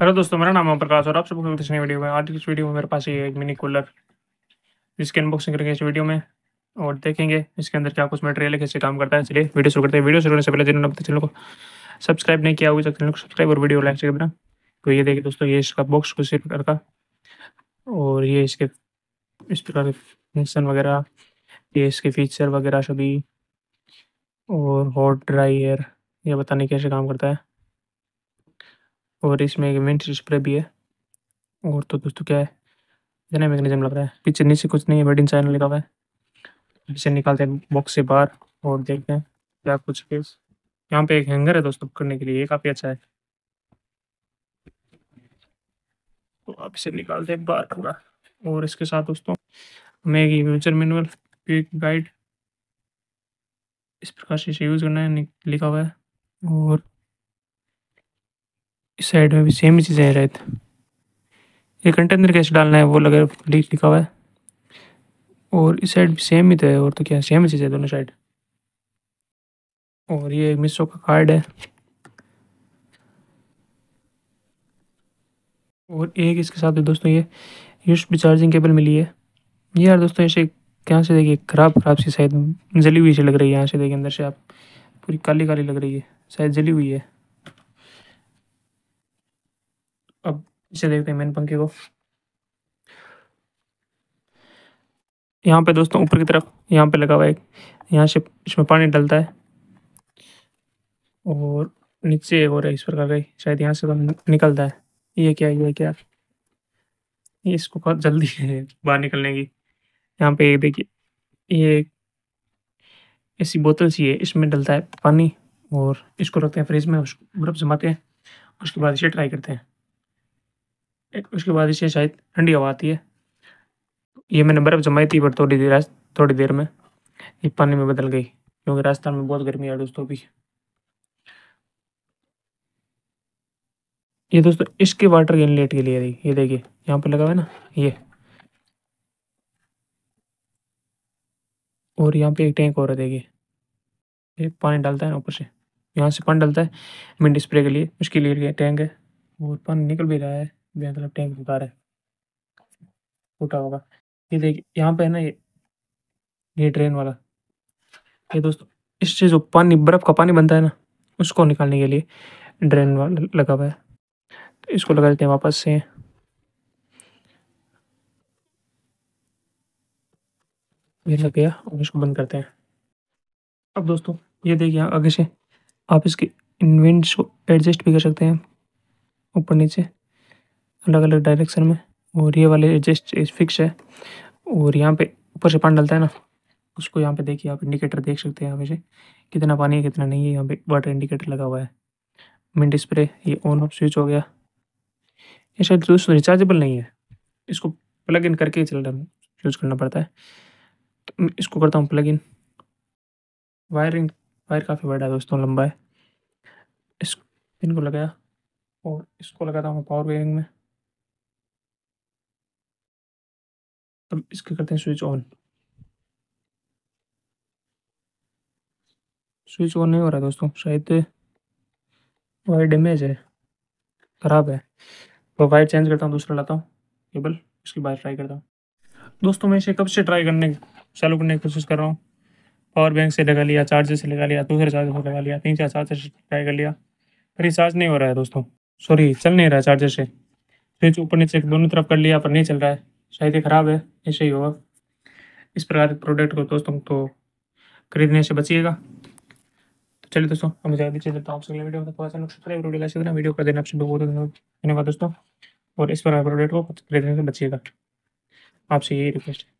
hello दोस्तों मेरा नाम है प्रकाश और आप सबको इस नई वीडियो में आज की इस वीडियो में मेरे पास ये मिनी कूलर जिसकी अनबॉक्सिंग करेंगे इस वीडियो में और देखेंगे इसके अंदर क्या कुछ मटेरियल है कैसे काम करता है इसलिए वीडियो शुरू करते हैं वीडियो शुरू करने से पहले जिन्होंने अपने चैनल को सब्सक्राइब नहीं किया हुआ चैनल को सब्सक्राइब और वीडियो लाइक से करना तो ये देखिए दोस्तों ये इसका बॉक्स कुछ प्रकार का और ये इसके इस प्रकार के फंक्शन वगैरह ये इसके फीचर वगैरह सभी और हॉट ड्राई ये बताने कैसे काम करता है और इसमें एक इन्वेंटरी स्प्रे भी है और तो दोस्तों क्या है जना मैकेनिज्म लग रहा है पीछे नीचे कुछ नहीं है बेड इन चाइन लिखा हुआ है इसे निकालते हैं बॉक्स से बाहर और देखते हैं क्या कुछ केस यहाँ पे एक हैंगर है दोस्तों करने के लिए ये काफ़ी अच्छा है तो आप इसे निकालते हैं बाहर पूरा और इसके साथ दोस्तों हमें एक यूजर मैनुअल क्विक गाइड इस प्रकार से यूज़ करना है लिखा हुआ है और इस साइड में भी सेम ही चीज़ें हैं रहत ये कंटेनर कैसे डालना है वो लगे लिख लिखा हुआ है और इस साइड भी सेम ही तो है और तो क्या सेम ही चीज़ है दोनों साइड और ये मिसो का कार्ड है और एक इसके साथ दोस्तों ये भी चार्जिंग केबल मिली है ये यार दोस्तों ऐसे कहाँ से देखिए ख़राब ख़राब सी शायद जली हुई से लग रही है यहाँ से देखिए अंदर से आप पूरी काली काली लग रही है शायद जली हुई है अब इसे देखते हैं मेन पंखे को यहाँ पे दोस्तों ऊपर की तरफ यहाँ पे लगा हुआ है यहाँ से इसमें पानी डलता है और नीचे हो रहा है इस प्रकार का शायद यहाँ से तो निकलता है ये क्या ये क्या ये इसको बहुत जल्दी है बाहर निकलने की यहाँ पे देखिए ये ऐसी बोतल सी है इसमें डलता है पानी और इसको रखते हैं फ्रिज में उसको बर्फ़ जमाते हैं उसके बाद इसे ट्राई करते हैं उसके बाद इसे शायद ठंडी हवा आती है ये मैंने बर्फ़ जमाई थी पर थोड़ी देर थोड़ी देर में ये पानी में बदल गई क्योंकि राजस्थान में बहुत गर्मी है दोस्तों भी ये दोस्तों इसके वाटर इनलेट के लिए ये देखिए यहाँ पर लगा हुआ है ना ये और यहाँ पे एक टैंक और देखिए ये पानी डालता है ना ऊपर से यहाँ से पानी डालता है मिंडी स्प्रे के लिए उसके लिए टैंक है और पानी निकल भी रहा है मतलब टैंक बेकार है टूटा होगा ये देखिए यहाँ पे है ना ये ये ड्रेन वाला ये दोस्तों इससे जो पानी बर्फ़ का पानी बनता है ना उसको निकालने के लिए ड्रेन वाला लगा हुआ है तो इसको लगा देते हैं वापस से ये लग गया और इसको बंद करते हैं अब दोस्तों ये देखिए आगे से आप इसके इन्वेंट्स को एडजस्ट भी कर सकते हैं ऊपर नीचे अलग अलग डायरेक्शन में और ये वाले जस्ट फिक्स है और यहाँ पे ऊपर से पानी डलता है ना उसको यहाँ पे देखिए आप इंडिकेटर देख सकते हैं यहाँ पे से कितना पानी है कितना नहीं है यहाँ पे वाटर इंडिकेटर लगा हुआ है मिन स्प्रे ये ऑन ऑफ स्विच हो गया ये शायद दोस्तों रिचार्जेबल नहीं है इसको प्लग इन करके चल रहा यूज़ करना पड़ता है तो इसको करता हूँ प्लग इन वायरिंग वायर काफ़ी बड़ा है दोस्तों लंबा है इस पिन को लगाया और इसको लगाता हूँ पावर बेयरिंग में अब इसके करते हैं स्विच ऑन स्विच ऑन नहीं हो रहा दोस्तों शायद वायर डैमेज है ख़राब है वो वायर चेंज करता हूँ दूसरा लाता हूँ केबल उसके बाद ट्राई करता हूँ दोस्तों मैं इसे कब से ट्राई करने चालू करने की कोशिश कर रहा हूँ पावर बैंक से लगा लिया चार्जर से लगा लिया दूसरे चार्जर से लगा लिया तीन चार चार्जर से ट्राई कर लिया पर चार्ज नहीं हो रहा है दोस्तों सॉरी चल नहीं रहा है चार्जर से स्विच ऊपर नीचे दोनों तरफ कर लिया पर नहीं चल रहा है शायद ये ख़राब है ऐसे ही होगा इस प्रकार के प्रोडक्ट को दोस्तों तो खरीदने से बचिएगा तो चलिए दोस्तों हम ज़्यादा पीछे देता हूँ आपसे अगले वीडियो में थोड़ा सा वीडियो करना वीडियो कर देना आपसे बहुत धन्यवाद दोस्तों और इस प्रकार प्रोडक्ट को खरीदने से बचिएगा आपसे यही रिक्वेस्ट है